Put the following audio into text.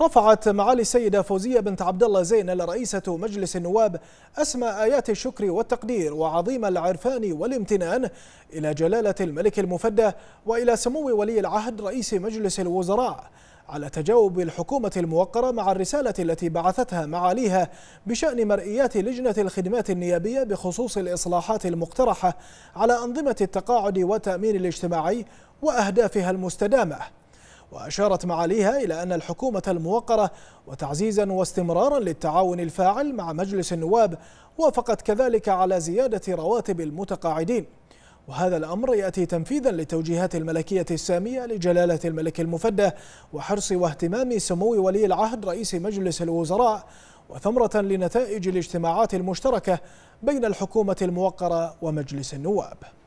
رفعت معالي السيدة فوزية بنت عبد الله زينل رئيسة مجلس النواب أسمى آيات الشكر والتقدير وعظيم العرفان والامتنان إلى جلالة الملك المفدى وإلى سمو ولي العهد رئيس مجلس الوزراء على تجاوب الحكومة الموقرة مع الرسالة التي بعثتها معاليها بشأن مرئيات لجنة الخدمات النيابية بخصوص الإصلاحات المقترحة على أنظمة التقاعد والتأمين الاجتماعي وأهدافها المستدامة وأشارت معاليها إلى أن الحكومة الموقرة وتعزيزا واستمرارا للتعاون الفاعل مع مجلس النواب وافقت كذلك على زيادة رواتب المتقاعدين وهذا الأمر يأتي تنفيذا لتوجيهات الملكية السامية لجلالة الملك المفدى وحرص واهتمام سمو ولي العهد رئيس مجلس الوزراء وثمرة لنتائج الاجتماعات المشتركة بين الحكومة الموقرة ومجلس النواب